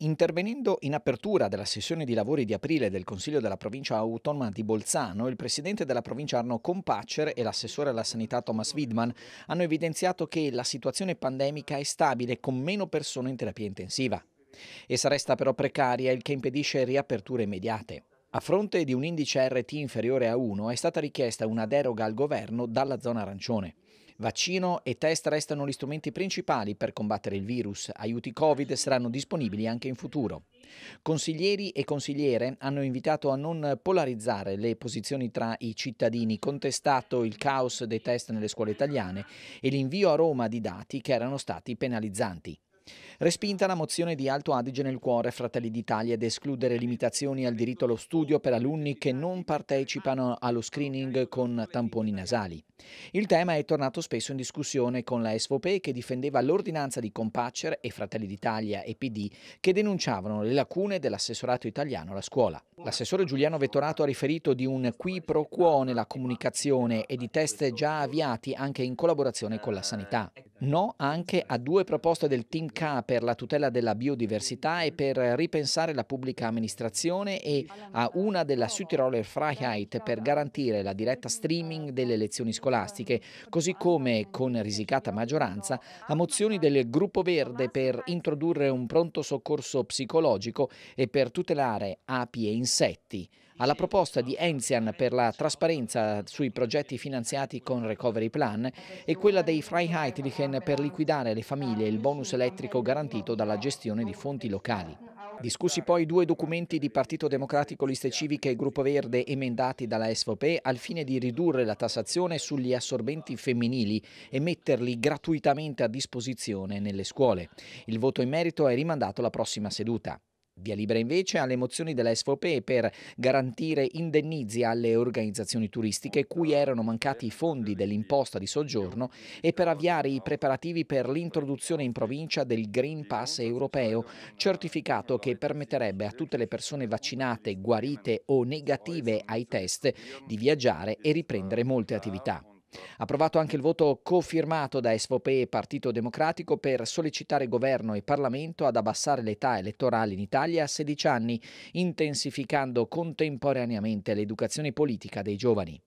Intervenendo in apertura della sessione di lavori di aprile del Consiglio della Provincia Autonoma di Bolzano, il presidente della provincia Arno Compacer e l'assessore alla sanità Thomas Widman hanno evidenziato che la situazione pandemica è stabile con meno persone in terapia intensiva. Essa resta però precaria, il che impedisce riaperture immediate. A fronte di un indice RT inferiore a 1 è stata richiesta una deroga al governo dalla zona arancione. Vaccino e test restano gli strumenti principali per combattere il virus. Aiuti Covid saranno disponibili anche in futuro. Consiglieri e consigliere hanno invitato a non polarizzare le posizioni tra i cittadini, contestato il caos dei test nelle scuole italiane e l'invio a Roma di dati che erano stati penalizzanti. Respinta la mozione di Alto Adige nel cuore Fratelli d'Italia ed escludere limitazioni al diritto allo studio per alunni che non partecipano allo screening con tamponi nasali. Il tema è tornato spesso in discussione con la SVP che difendeva l'ordinanza di Compacer e Fratelli d'Italia e PD che denunciavano le lacune dell'assessorato italiano alla scuola. L'assessore Giuliano Vettorato ha riferito di un qui pro quo nella comunicazione e di test già avviati anche in collaborazione con la sanità. No anche a due proposte del Team K per la tutela della biodiversità e per ripensare la pubblica amministrazione e a una della Südtiroler Freiheit per garantire la diretta streaming delle lezioni scolastiche, così come, con risicata maggioranza, a mozioni del Gruppo Verde per introdurre un pronto soccorso psicologico e per tutelare api e insetti insetti. Alla proposta di Enzian per la trasparenza sui progetti finanziati con Recovery Plan e quella dei Freiheitlichen per liquidare le famiglie e il bonus elettrico garantito dalla gestione di fonti locali. Discussi poi due documenti di Partito Democratico, Liste Civiche e Gruppo Verde emendati dalla SVP al fine di ridurre la tassazione sugli assorbenti femminili e metterli gratuitamente a disposizione nelle scuole. Il voto in merito è rimandato alla prossima seduta. Via libera invece alle emozioni della per garantire indennizi alle organizzazioni turistiche cui erano mancati i fondi dell'imposta di soggiorno e per avviare i preparativi per l'introduzione in provincia del Green Pass europeo, certificato che permetterebbe a tutte le persone vaccinate, guarite o negative ai test di viaggiare e riprendere molte attività. Approvato anche il voto cofirmato da SVP e Partito Democratico per sollecitare governo e Parlamento ad abbassare l'età elettorale in Italia a 16 anni, intensificando contemporaneamente l'educazione politica dei giovani.